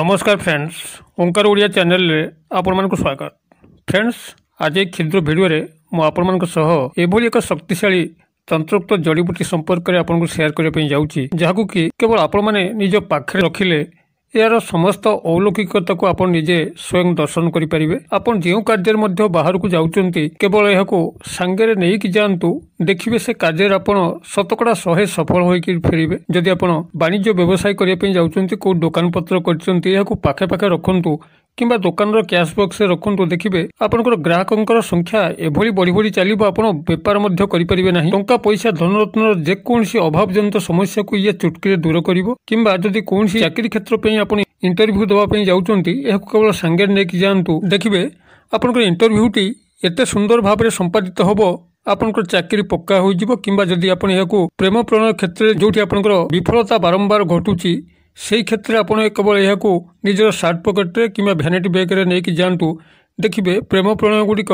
নমস্কার ফ্রেন্ডস ওঙ্কার ଓଡ଼ିଆ ଚ୍ୟାନେଲରେ ଆପଣମାନଙ୍କୁ ସ୍ୱାଗତ ଫ୍ରେଣ୍ଡସ୍ ଆଜି କ୍ଷୁଦ୍ର ଭିଡ଼ିଓରେ ମୁଁ ଆପଣମାନଙ୍କ ସହ ଏଭଳି ଏକ ଶକ୍ତିଶାଳୀ ତନ୍ତ୍ରକ୍ତ ଜଡ଼ିବୁଟି ସମ୍ପର୍କରେ ଆପଣଙ୍କୁ ସେୟାର କରିବା ପାଇଁ ଯାଉଛି ଯାହାକୁ କି କେବଳ ଆପଣମାନେ ନିଜ ପାଖରେ ରଖିଲେ ଏହାର ସମସ୍ତ ଅଲୌକିକତାକୁ ଆପଣ ନିଜେ ସ୍ୱୟଂ ଦର୍ଶନ କରିପାରିବେ ଆପଣ ଯେଉଁ କାର୍ଯ୍ୟରେ ମଧ୍ୟ ବାହାରକୁ ଯାଉଛନ୍ତି କେବଳ ଏହାକୁ ସାଙ୍ଗରେ ନେଇକି ଯାଆନ୍ତୁ ଦେଖିବେ ସେ କାର୍ଯ୍ୟରେ ଆପଣ ଶତକଡ଼ା ଶହେ ସଫଳ ହୋଇକି ଫେରିବେ ଯଦି ଆପଣ ବାଣିଜ୍ୟ ବ୍ୟବସାୟ କରିବା ପାଇଁ ଯାଉଛନ୍ତି କେଉଁ ଦୋକାନପତ୍ର କରିଛନ୍ତି ଏହାକୁ ପାଖେପାଖେ ରଖନ୍ତୁ কিংবা ଦୋକାନର କ୍ୟାସ୍ ବକ୍ସରେ ରଖନ୍ତୁ ଦେଖିବେ ଆପଣଙ୍କର ଗ୍ରାହକଙ୍କର ସଂଖ୍ୟା ଏଭଳି ବଢ଼ି ବଢ଼ି ଚାଲିବ ଆପଣ ବେପାର ମଧ୍ୟ କରିପାରିବେ ନାହିଁ ଟଙ୍କା ପଇସା ଧନରତ୍ନର ଯେକୌଣସି ଅଭାବଜନିତ ସମସ୍ୟାକୁ ଇଏ ଚୁଟକିରେ ଦୂର କରିବ କିମ୍ବା ଯଦି କୌଣସି ଚାକିରି କ୍ଷେତ୍ର ପାଇଁ ଆପଣ ଇଣ୍ଟରଭ୍ୟୁ ଦେବା ପାଇଁ ଯାଉଛନ୍ତି ଏହାକୁ କେବଳ ସାଙ୍ଗରେ ନେଇକି ଯାଆନ୍ତୁ ଦେଖିବେ ଆପଣଙ୍କର ଇଣ୍ଟରଭ୍ୟୁଟି ଏତେ ସୁନ୍ଦର ଭାବରେ ସମ୍ପାଦିତ ହେବ ଆପଣଙ୍କର ଚାକିରି ପକ୍କା ହୋଇଯିବ କିମ୍ବା ଯଦି ଆପଣ ଏହାକୁ ପ୍ରେମ ପ୍ରଣୟ କ୍ଷେତ୍ରରେ ଯେଉଁଠି ଆପଣଙ୍କର ବିଫଳତା ବାରମ୍ବାର ଘଟୁଛି সেই କ୍ଷେତ୍ରରେ ଆପଣ କେବଳ ଏହାକୁ ନିଜର ସାର୍ଟ ପକେଟରେ କିମ୍ବା ଭ୍ୟାନିଟି ବ୍ୟାଗ୍ରେ ନେଇକି ଯାଆନ୍ତୁ ଦେଖିବେ ପ୍ରେମ ପ୍ରଣୟଗୁଡ଼ିକ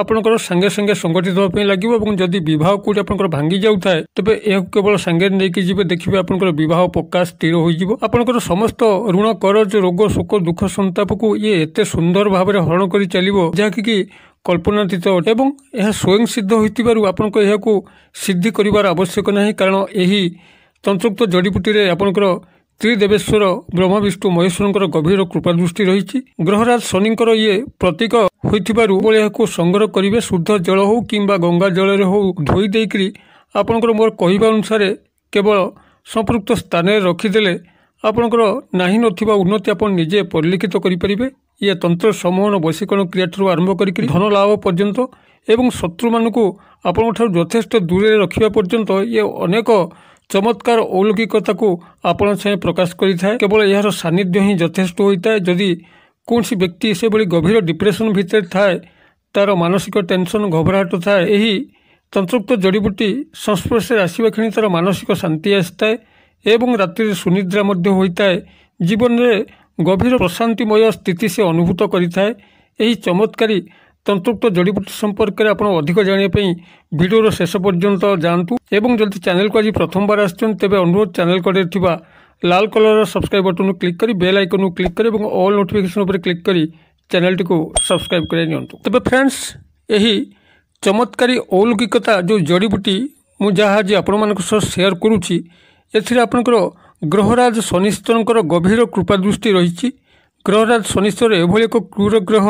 ଆପଣଙ୍କର ସାଙ୍ଗେ ସାଙ୍ଗେ ସଂଗଠିତ ହେବା ପାଇଁ ଲାଗିବ ଏବଂ ଯଦି ବିବାହ କେଉଁଠି ଆପଣଙ୍କର ଭାଙ୍ଗି ଯାଉଥାଏ ତେବେ ଏହାକୁ କେବଳ ସାଙ୍ଗରେ ନେଇକି ଯିବେ ଦେଖିବେ ଆପଣଙ୍କର ବିବାହ ପକ୍କା ସ୍ଥିର ହୋଇଯିବ ଆପଣଙ୍କର ସମସ୍ତ ଋଣ କରଜ ରୋଗ ଶୋକ ଦୁଃଖ ସନ୍ତାପକୁ ଇଏ ଏତେ ସୁନ୍ଦର ଭାବରେ ହରଣ କରି ଚାଲିବ ଯାହାକି କି କଳ୍ପନାତୀତ ଏବଂ ଏହା ସ୍ୱୟଂ ସିଦ୍ଧ ହୋଇଥିବାରୁ ଆପଣଙ୍କ ଏହାକୁ ସିଦ୍ଧି କରିବାର ଆବଶ୍ୟକ ନାହିଁ କାରଣ ଏହି ତନ୍ତ୍ରକ୍ତ ଜଡ଼ିବୁଟିରେ ଆପଣଙ୍କର ତ୍ରିଦେବେଶ୍ୱର ବ୍ରହ୍ମ ବିଷ୍ଣୁ ମହେଶ୍ୱରଙ୍କର ଗଭୀର କୃପା ଦୃଷ୍ଟି ରହିଛି ଗ୍ରହରାଜ ଶନିଙ୍କର ଇଏ ପ୍ରତୀକ ହୋଇଥିବାରୁ ଏହାକୁ ସଂଗ୍ରହ କରିବେ ଶୁଦ୍ଧ ଜଳ ହେଉ କିମ୍ବା ଗଙ୍ଗା ଜଳରେ ହେଉ ଧୋଇ ଦେଇକରି ଆପଣଙ୍କର ମୋର କହିବା ଅନୁସାରେ କେବଳ ସମ୍ପୃକ୍ତ ସ୍ଥାନରେ ରଖିଦେଲେ ଆପଣଙ୍କର ନାହିଁ ନଥିବା ଉନ୍ନତି ଆପଣ ନିଜେ ପରିଲକ୍ଷିତ କରିପାରିବେ ଇଏ ତନ୍ତ୍ର ସମୂହନ ବୈଶିକରଣ କ୍ରିୟାଠାରୁ ଆରମ୍ଭ କରିକି ଧନ ଲାଭ ପର୍ଯ୍ୟନ୍ତ ଏବଂ ଶତ୍ରୁମାନଙ୍କୁ ଆପଣଙ୍କଠାରୁ ଯଥେଷ୍ଟ ଦୂରରେ ରଖିବା ପର୍ଯ୍ୟନ୍ତ ଇଏ ଅନେକ চমৎকার অলৌকিকতাকে আপনার সাথে প্রকাশ করে থাকে কেবল এর সান্নিধ্য হি যথেষ্ট হয়ে থাকে যদি কৌশি ব্যক্তি সেভাবে গভীর ডিপ্রেসন ভিতরে থাকে তার মানসিক টেনশন ঘবরাহট থাকে এই তন্ত্রোক্ত জড়িবুটি সংস্পর্শে আসবা ক্ষণি তার মানসিক শান্তি আসিথায় এবং রাত্রে সুনিদ্রা মধ্য হয়ে থাকে জীবনের গভীর প্রশান্তিময় স্থিতি সে অনুভূত করে এই চমৎকারী ତନ୍ତୃକ୍ତ ଜଡ଼ିବୁଟି ସମ୍ପର୍କରେ ଆପଣ ଅଧିକ ଜାଣିବା ପାଇଁ ଭିଡ଼ିଓର ଶେଷ ପର୍ଯ୍ୟନ୍ତ ଯାଆନ୍ତୁ ଏବଂ ଯଦି ଚ୍ୟାନେଲକୁ ଆଜି ପ୍ରଥମବାର ଆସିଛନ୍ତି ତେବେ ଅନୁରୋଧ ଚ୍ୟାନେଲ କଡ଼ରେ ଥିବା ଲାଲ୍ କଲର୍ର ସବସ୍କ୍ରାଇବ୍ ବଟନ୍କୁ କ୍ଲିକ୍ କରି ବେଲ୍ ଆଇକନ୍କୁ କ୍ଲିକ୍ କରି ଏବଂ ଅଲ୍ ନୋଟିଫିକେସନ୍ ଉପରେ କ୍ଲିକ୍ କରି ଚ୍ୟାନେଲଟିକୁ ସବସ୍କ୍ରାଇବ୍ କରାଇ ନିଅନ୍ତୁ ତେବେ ଫ୍ରେଣ୍ଡସ୍ ଏହି ଚମତ୍କାରୀ ଅଲୌକିକତା ଯେଉଁ ଜଡ଼ିବୁଟି ମୁଁ ଯାହା ଆଜି ଆପଣମାନଙ୍କ ସହ ସେୟାର କରୁଛି ଏଥିରେ ଆପଣଙ୍କର ଗ୍ରହରାଜ ଶନିଶ୍ଚରଙ୍କର ଗଭୀର କୃପା ଦୃଷ୍ଟି ରହିଛି ଗ୍ରହରାଜ ଶନିଶ୍ୱର ଏଭଳି ଏକ କ୍ରୂର ଗ୍ରହ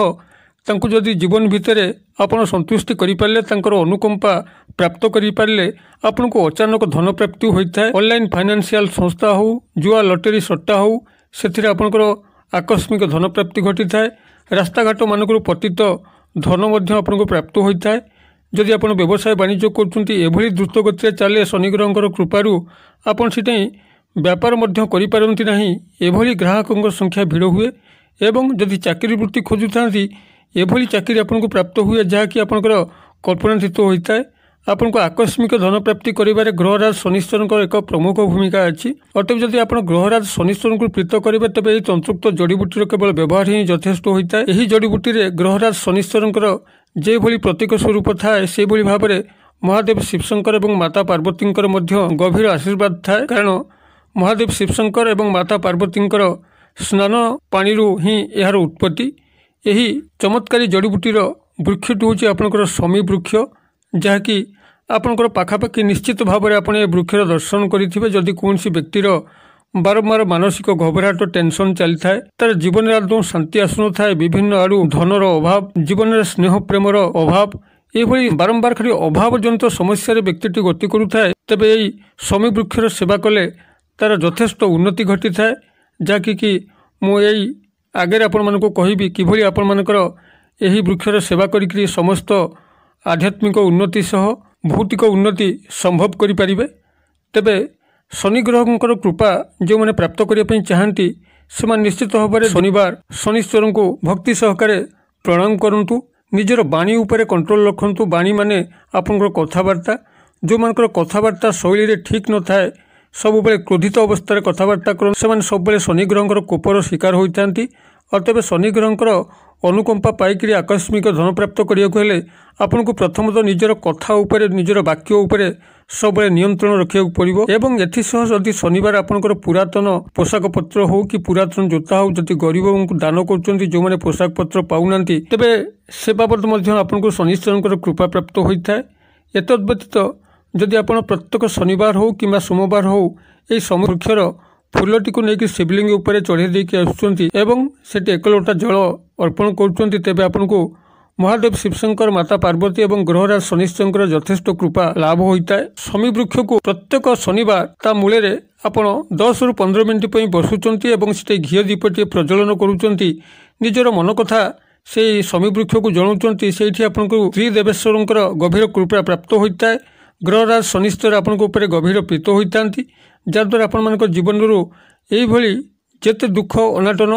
ତାଙ୍କୁ ଯଦି ଜୀବନ ଭିତରେ ଆପଣ ସନ୍ତୁଷ୍ଟି କରିପାରିଲେ ତାଙ୍କର ଅନୁକମ୍ପା ପ୍ରାପ୍ତ କରିପାରିଲେ ଆପଣଙ୍କୁ ଅଚାନକ ଧନ ପ୍ରାପ୍ତି ହୋଇଥାଏ ଅନଲାଇନ୍ ଫାଇନାନ୍ସିଆଲ ସଂସ୍ଥା ହେଉ ଜୁଆ ଲଟେରୀ ସଟ୍ଟା ହେଉ ସେଥିରେ ଆପଣଙ୍କର ଆକସ୍ମିକ ଧନପ୍ରାପ୍ତି ଘଟିଥାଏ ରାସ୍ତାଘାଟମାନଙ୍କରୁ ପତିତ ଧନ ମଧ୍ୟ ଆପଣଙ୍କୁ ପ୍ରାପ୍ତ ହୋଇଥାଏ ଯଦି ଆପଣ ବ୍ୟବସାୟ ବାଣିଜ୍ୟ କରୁଛନ୍ତି ଏଭଳି ଦ୍ରୁତଗତିରେ ଚାଲେ ଶନିଗ୍ରହଙ୍କର କୃପାରୁ ଆପଣ ସେଠି ବ୍ୟାପାର ମଧ୍ୟ କରିପାରନ୍ତି ନାହିଁ ଏଭଳି ଗ୍ରାହକଙ୍କ ସଂଖ୍ୟା ଭିଡ଼ ହୁଏ ଏବଂ ଯଦି ଚାକିରି ବୃତ୍ତି ଖୋଜୁଥାନ୍ତି ଏଭଳି ଚାକିରି ଆପଣଙ୍କୁ ପ୍ରାପ୍ତ ହୁଏ ଯାହାକି ଆପଣଙ୍କର କଳ୍ପନାତୀତ ହୋଇଥାଏ ଆପଣଙ୍କୁ ଆକସ୍ମିକ ଧନପ୍ରାପ୍ତି କରିବାରେ ଗ୍ରହରାଜ ଶନିଶ୍ୱରଙ୍କର ଏକ ପ୍ରମୁଖ ଭୂମିକା ଅଛି ଅତେବ ଯଦି ଆପଣ ଗ୍ରହରାଜ ଶନିଶ୍ୱରଙ୍କୁ ପ୍ରୀତ କରିବେ ତେବେ ଏହି ତନ୍ତୁକ୍ତ ଜଡ଼ିବୁଟିର କେବଳ ବ୍ୟବହାର ହିଁ ଯଥେଷ୍ଟ ହୋଇଥାଏ ଏହି ଜଡ଼ିବୁଟିରେ ଗ୍ରହରାଜ ଶନିଶ୍ୱରଙ୍କର ଯେଭଳି ପ୍ରତୀକ ସ୍ୱରୂପ ଥାଏ ସେହିଭଳି ଭାବରେ ମହାଦେବ ଶିବଶଙ୍କର ଏବଂ ମାତା ପାର୍ବତୀଙ୍କର ମଧ୍ୟ ଗଭୀର ଆଶୀର୍ବାଦ ଥାଏ କାରଣ ମହାଦେବ ଶିବଶଙ୍କର ଏବଂ ମାତା ପାର୍ବତୀଙ୍କର ସ୍ନାନ ପାଣିରୁ ହିଁ ଏହାର ଉତ୍ପତ୍ତି ଏହି ଚମତ୍କାରୀ ଜଡ଼ିବୁଟିର ବୃକ୍ଷଟି ହେଉଛି ଆପଣଙ୍କର ସମୀ ବୃକ୍ଷ ଯାହାକି ଆପଣଙ୍କର ପାଖାପାଖି ନିଶ୍ଚିତ ଭାବରେ ଆପଣ ଏ ବୃକ୍ଷର ଦର୍ଶନ କରିଥିବେ ଯଦି କୌଣସି ବ୍ୟକ୍ତିର ବାରମ୍ବାର ମାନସିକ ଘବରାଟ ଟେନସନ୍ ଚାଲିଥାଏ ତାର ଜୀବନରେ ଆଦୌ ଶାନ୍ତି ଆସୁନଥାଏ ବିଭିନ୍ନ ଆଡ଼ୁ ଧନର ଅଭାବ ଜୀବନରେ ସ୍ନେହ ପ୍ରେମର ଅଭାବ ଏଭଳି ବାରମ୍ବାର ଖାଲି ଅଭାବଜନିତ ସମସ୍ୟାରେ ବ୍ୟକ୍ତିଟି ଗତି କରୁଥାଏ ତେବେ ଏହି ସମୀ ବୃକ୍ଷର ସେବା କଲେ ତାର ଯଥେଷ୍ଟ ଉନ୍ନତି ଘଟିଥାଏ ଯାହାକି କି ମୁଁ ଏଇ ଆଗରେ ଆପଣମାନଙ୍କୁ କହିବି କିଭଳି ଆପଣମାନଙ୍କର ଏହି ବୃକ୍ଷର ସେବା କରିକିରି ସମସ୍ତ ଆଧ୍ୟାତ୍ମିକ ଉନ୍ନତି ସହ ଭୌତିକ ଉନ୍ନତି ସମ୍ଭବ କରିପାରିବେ ତେବେ ଶନି ଗ୍ରହଙ୍କର କୃପା ଯେଉଁମାନେ ପ୍ରାପ୍ତ କରିବା ପାଇଁ ଚାହାନ୍ତି ସେମାନେ ନିଶ୍ଚିତ ଭାବରେ ଶନିବାର ଶନିଶ୍ୱରଙ୍କୁ ଭକ୍ତି ସହକାରେ ପ୍ରଣାମ କରନ୍ତୁ ନିଜର ବାଣୀ ଉପରେ କଣ୍ଟ୍ରୋଲ ରଖନ୍ତୁ ବାଣୀମାନେ ଆପଣଙ୍କର କଥାବାର୍ତ୍ତା ଯେଉଁମାନଙ୍କର କଥାବାର୍ତ୍ତା ଶୈଳୀରେ ଠିକ୍ ନଥାଏ ସବୁବେଳେ କ୍ରୋଧିତ ଅବସ୍ଥାରେ କଥାବାର୍ତ୍ତା କରନ୍ତି ସେମାନେ ସବୁବେଳେ ଶନିଗ୍ରହଙ୍କର କୋପର ଶିକାର ହୋଇଥାନ୍ତି ଆଉ ତେବେ ଶନିଗ୍ରହଙ୍କର ଅନୁକମ୍ପା ପାଇକରି ଆକସ୍ମିକ ଧନପ୍ରାପ୍ତ କରିବାକୁ ହେଲେ ଆପଣଙ୍କୁ ପ୍ରଥମତଃ ନିଜର କଥା ଉପରେ ନିଜର ବାକ୍ୟ ଉପରେ ସବୁବେଳେ ନିୟନ୍ତ୍ରଣ ରଖିବାକୁ ପଡ଼ିବ ଏବଂ ଏଥିସହ ଯଦି ଶନିବାର ଆପଣଙ୍କର ପୁରାତନ ପୋଷାକପତ୍ର ହେଉ କି ପୁରାତନ ଜୋତା ହେଉ ଯଦି ଗରିବଙ୍କୁ ଦାନ କରୁଛନ୍ତି ଯେଉଁମାନେ ପୋଷାକପତ୍ର ପାଉନାହାନ୍ତି ତେବେ ସେ ବାବଦ ମଧ୍ୟ ଆପଣଙ୍କୁ କୃପା ପ୍ରାପ୍ତ ହୋଇଥାଏ ଏତଦ୍ ବ୍ୟତୀତ ଯଦି ଆପଣ ପ୍ରତ୍ୟେକ ଶନିବାର ହେଉ କିମ୍ବା ସୋମବାର ହେଉ ଏହି ସମୃକ୍ଷର ଫୁଲଟିକୁ ନେଇକି ଶିବଲିଙ୍ଗ ଉପରେ ଚଢ଼େଇ ଦେଇକି ଆସୁଛନ୍ତି ଏବଂ ସେଠି ଏକ ଲୋଟା ଜଳ ଅର୍ପଣ କରୁଛନ୍ତି ତେବେ ଆପଣଙ୍କୁ ମହାଦେବ ଶିବଶଙ୍କର ମାତା ପାର୍ବତୀ ଏବଂ ଗ୍ରହରାଜ ଶନିଶ୍ଚଙ୍କର ଯଥେଷ୍ଟ କୃପା ଲାଭ ହୋଇଥାଏ ଶମୀବୃକ୍ଷକୁ ପ୍ରତ୍ୟେକ ଶନିବାର ତା ମୂଳରେ ଆପଣ ଦଶରୁ ପନ୍ଦର ମିନିଟ୍ ପାଇଁ ବସୁଛନ୍ତି ଏବଂ ସେଠି ଘିଅ ଦୀପଟିଏ ପ୍ରଜ୍ୱଳନ କରୁଛନ୍ତି ନିଜର ମନ କଥା ସେହି ଶମୀବୃକ୍ଷକୁ ଜଣାଉଛନ୍ତି ସେଇଠି ଆପଣଙ୍କୁ ଶ୍ରୀଦେବେଶ୍ୱରଙ୍କର ଗଭୀର କୃପା ପ୍ରାପ୍ତ ହୋଇଥାଏ ଗ୍ରହରାଜ ଶନିଶ୍ଚର ଆପଣଙ୍କ ଉପରେ ଗଭୀର ପ୍ରୀତ ହୋଇଥାନ୍ତି ଯାହାଦ୍ୱାରା ଆପଣମାନଙ୍କ ଜୀବନରୁ ଏହିଭଳି ଯେତେ ଦୁଃଖ ଅନାଟନ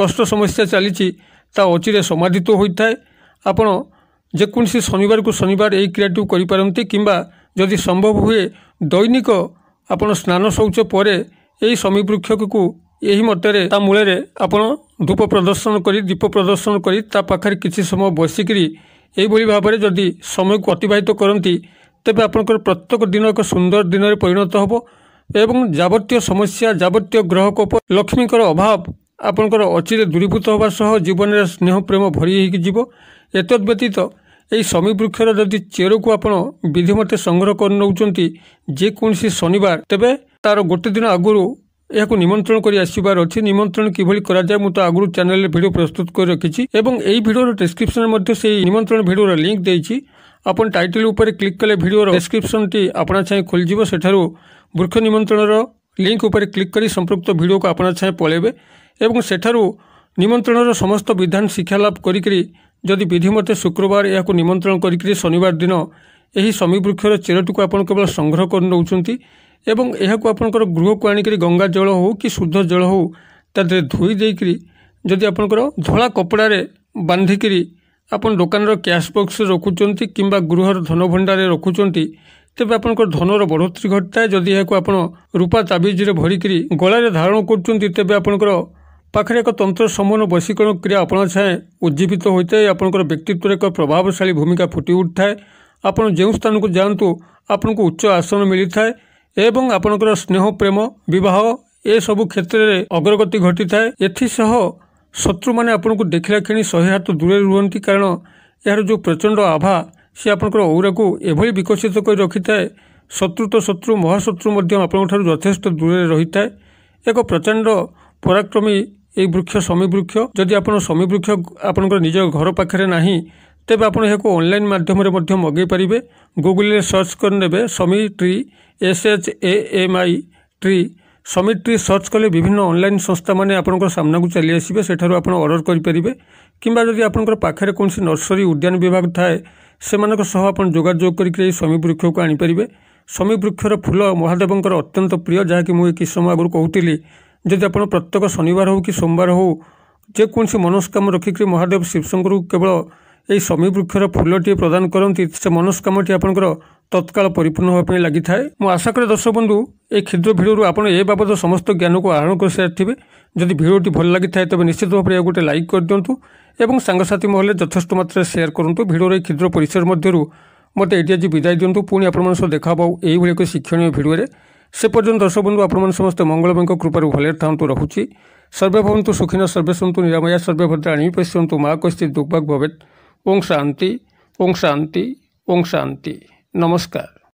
କଷ୍ଟ ସମସ୍ୟା ଚାଲିଛି ତାହା ଅଚିରେ ସମାଧିତ ହୋଇଥାଏ ଆପଣ ଯେକୌଣସି ଶନିବାରକୁ ଶନିବାର ଏହି କ୍ରିୟାଟିକୁ କରିପାରନ୍ତି କିମ୍ବା ଯଦି ସମ୍ଭବ ହୁଏ ଦୈନିକ ଆପଣ ସ୍ନାନ ଶୌଚ ପରେ ଏହି ସମୀବୃକ୍ଷକୁ ଏହି ମତରେ ତା ମୂଳରେ ଆପଣ ଧୂପ ପ୍ରଦର୍ଶନ କରି ଦୀପ ପ୍ରଦର୍ଶନ କରି ତା ପାଖରେ କିଛି ସମୟ ବସିକରି ଏହିଭଳି ଭାବରେ ଯଦି ସମୟକୁ ଅତିବାହିତ କରନ୍ତି ତେବେ ଆପଣଙ୍କର ପ୍ରତ୍ୟେକ ଦିନ ଏକ ସୁନ୍ଦର ଦିନରେ ପରିଣତ ହେବ ଏବଂ ଯାବତୀୟ ସମସ୍ୟା ଯାବତୀୟ ଗ୍ରହକୋପ ଲକ୍ଷ୍ମୀଙ୍କର ଅଭାବ ଆପଣଙ୍କର ଅଚିରେ ଦୂରୀଭୂତ ହେବା ସହ ଜୀବନରେ ସ୍ନେହ ପ୍ରେମ ଭରି ହୋଇକି ଯିବ ଏତଦ୍ ବ୍ୟତୀତ ଏହି ଶମୀବୃକ୍ଷର ଯଦି ଚେରକୁ ଆପଣ ବିଧିମତେ ସଂଗ୍ରହ କରି ନେଉଛନ୍ତି ଯେକୌଣସି ଶନିବାର ତେବେ ତା'ର ଗୋଟେ ଦିନ ଆଗରୁ ଏହାକୁ ନିମନ୍ତ୍ରଣ କରି ଆସିବାର ଅଛି ନିମନ୍ତ୍ରଣ କିଭଳି କରାଯାଏ ମୁଁ ତ ଆଗରୁ ଚ୍ୟାନେଲରେ ଭିଡ଼ିଓ ପ୍ରସ୍ତୁତ କରି ରଖିଛି ଏବଂ ଏହି ଭିଡ଼ିଓର ଡେସ୍କ୍ରିପସନ୍ରେ ମଧ୍ୟ ସେହି ନିମନ୍ତ୍ରଣ ଭିଡ଼ିଓର ଲିଙ୍କ ଦେଇଛି ଆପଣ ଟାଇଟଲ ଉପରେ କ୍ଲିକ୍ କଲେ ଭିଡ଼ିଓର ଡେସ୍କ୍ରିପସନ୍ଟି ଆପଣା ଛାଏଁ ଖୋଲିଯିବ ସେଠାରୁ ବୃକ୍ଷ ନିମନ୍ତ୍ରଣର ଲିଙ୍କ ଉପରେ କ୍ଲିକ୍ କରି ସମ୍ପୃକ୍ତ ଭିଡ଼ିଓକୁ ଆପଣା ଛାଏଁ ପଳେଇବେ ଏବଂ ସେଠାରୁ ନିମନ୍ତ୍ରଣର ସମସ୍ତ ବିଧାନ ଶିକ୍ଷା ଲାଭ କରିକି ଯଦି ବିଧିମତେ ଶୁକ୍ରବାର ଏହାକୁ ନିମନ୍ତ୍ରଣ କରିକି ଶନିବାର ଦିନ ଏହି ସମୀବୃକ୍ଷର ଚେରଟିକୁ ଆପଣ କେବଳ ସଂଗ୍ରହ କରି ନେଉଛନ୍ତି ଏବଂ ଏହାକୁ ଆପଣଙ୍କର ଗୃହକୁ ଆଣିକରି ଗଙ୍ଗା ଜଳ ହେଉ କି ଶୁଦ୍ଧ ଜଳ ହେଉ ତା ଦେହରେ ଧୋଇ ଦେଇକରି ଯଦି ଆପଣଙ୍କର ଧଳା କପଡ଼ାରେ ବାନ୍ଧିକରି ଆପଣ ଦୋକାନର କ୍ୟାସ୍ ବକ୍ସରେ ରଖୁଛନ୍ତି କିମ୍ବା ଗୃହର ଧନ ଭଣ୍ଡାରରେ ରଖୁଛନ୍ତି ତେବେ ଆପଣଙ୍କର ଧନର ବଢ଼ୋତ୍ତରୀ ଘଟିଥାଏ ଯଦି ଏହାକୁ ଆପଣ ରୂପା ତାବିଜରେ ଭରିକରି ଗଳାରେ ଧାରଣ କରୁଛନ୍ତି ତେବେ ଆପଣଙ୍କର ପାଖରେ ଏକ ତନ୍ତ୍ର ସମ୍ମାନ ବଶୀକରଣ କ୍ରିୟା ଆପଣ ଛାଏଁ ଉଜ୍ଜୀବିତ ହୋଇଥାଏ ଆପଣଙ୍କର ବ୍ୟକ୍ତିତ୍ୱରେ ଏକ ପ୍ରଭାବଶାଳୀ ଭୂମିକା ଫୁଟି ଉଠିଥାଏ ଆପଣ ଯେଉଁ ସ୍ଥାନକୁ ଯାଆନ୍ତୁ ଆପଣଙ୍କୁ ଉଚ୍ଚ ଆସନ ମିଳିଥାଏ ଏବଂ ଆପଣଙ୍କର ସ୍ନେହ ପ୍ରେମ ବିବାହ ଏସବୁ କ୍ଷେତ୍ରରେ ଅଗ୍ରଗତି ଘଟିଥାଏ ଏଥିସହ ଶତ୍ରୁମାନେ ଆପଣଙ୍କୁ ଦେଖିଲା କ୍ଷଣି ଶହେ ହାତ ଦୂରରେ ରୁହନ୍ତି କାରଣ ଏହାର ଯେଉଁ ପ୍ରଚଣ୍ଡ ଆଭା ସେ ଆପଣଙ୍କର ଔରାକୁ ଏଭଳି ବିକଶିତ କରି ରଖିଥାଏ ଶତ୍ରୁ ତ ଶତ୍ରୁ ମହାଶତ୍ରୁ ମଧ୍ୟ ଆପଣଙ୍କଠାରୁ ଯଥେଷ୍ଟ ଦୂରରେ ରହିଥାଏ ଏକ ପ୍ରଚଣ୍ଡ ପରାକ୍ରମୀ ଏହି ବୃକ୍ଷ ସମୀବୃକ୍ଷ ଯଦି ଆପଣ ସମୀବୃକ୍ଷ ଆପଣଙ୍କର ନିଜ ଘର ପାଖରେ ନାହିଁ ତେବେ ଆପଣ ଏହାକୁ ଅନଲାଇନ୍ ମାଧ୍ୟମରେ ମଧ୍ୟ ମଗାଇ ପାରିବେ ଗୁଗୁଲରେ ସର୍ଚ୍ଚ କରିନେବେ Shami tree S H A M I tree ସମିଟ୍ରେ ସର୍ଚ୍ଚ କଲେ ବିଭିନ୍ନ ଅନଲାଇନ୍ ସଂସ୍ଥାମାନେ ଆପଣଙ୍କ ସାମ୍ନାକୁ ଚାଲି ଆସିବେ ସେଠାରୁ ଆପଣ ଅର୍ଡ଼ର କରିପାରିବେ କିମ୍ବା ଯଦି ଆପଣଙ୍କର ପାଖରେ କୌଣସି ନର୍ସରୀ ଉଦ୍ୟାନ ବିଭାଗ ଥାଏ ସେମାନଙ୍କ ସହ ଆପଣ ଯୋଗାଯୋଗ କରିକି ଏହି ସମୀ ବୃକ୍ଷକୁ ଆଣିପାରିବେ ସମୀ ବୃକ୍ଷର ଫୁଲ ମହାଦେବଙ୍କର ଅତ୍ୟନ୍ତ ପ୍ରିୟ ଯାହାକି ମୁଁ ଏ କିଛି ସମୟ ଆଗରୁ କହୁଥିଲି ଯଦି ଆପଣ ପ୍ରତ୍ୟେକ ଶନିବାର ହେଉ କି ସୋମବାର ହେଉ ଯେକୌଣସି ମନସ୍କାମନା ରଖିକି ମହାଦେବ ଶିବଶଙ୍କରକୁ କେବଳ ଏହି ସମୀ ବୃକ୍ଷର ଫୁଲଟିଏ ପ୍ରଦାନ କରନ୍ତି ସେ ମନସ୍କାମନାଟି ଆପଣଙ୍କର ତତ୍କାଳ ପରିପୂର୍ଣ୍ଣ ହେବା ପାଇଁ ଲାଗିଥାଏ ମୁଁ ଆଶା କରେ ଦର୍ଶକ ବନ୍ଧୁ ଏହି କ୍ଷୁଦ୍ର ଭିଡ଼ିଓରୁ ଆପଣ ଏ ବାବଦ ସମସ୍ତ ଜ୍ଞାନକୁ ଆହରଣ କରିସାରିଥିବେ ଯଦି ଭିଡ଼ିଓଟି ଭଲ ଲାଗିଥାଏ ତେବେ ନିଶ୍ଚିତ ଭାବରେ ଏହାକୁ ଗୋଟେ ଲାଇକ୍ କରିଦିଅନ୍ତୁ ଏବଂ ସାଙ୍ଗସାଥି ମହଲେ ଯଥେଷ୍ଟ ମାତ୍ରାରେ ସେୟାର କରନ୍ତୁ ଭିଡ଼ିଓର ଏହି କ୍ଷୁଦ୍ର ପରିସର ମଧ୍ୟରୁ ମୋତେ ଏଇଠି ଆଜି ବିଦାୟ ଦିଅନ୍ତୁ ପୁଣି ଆପଣମାନଙ୍କ ସହ ଦେଖାହେବ ଏହିଭଳି ଏକ ଶିକ୍ଷଣୀୟ ଭିଡ଼ିଓରେ ସେ ପର୍ଯ୍ୟନ୍ତ ଦର୍ଶକ ବନ୍ଧୁ ଆପଣମାନେ ସମସ୍ତେ ମଙ୍ଗଳମୟଙ୍କ କୃପାରୁ ଭଲରେ ଥାଆନ୍ତୁ ରହୁଛି ସର୍ବେ ଭବନ୍ତୁ ସୁଖୀନ ସର୍ବେ ଶୁଣନ୍ତୁ ନିରାମୟା ସର୍ବେ ଭଦ୍ରା ଆଣି ପଶନ୍ତୁ ମା କସ୍ତି ଦୁର୍ଭାଗ ଭବେତ ଓଂ ଶାନ୍ତି ଓଂ ଶାନ୍ତି ଓଂ ଶାନ୍ତି নমস্কার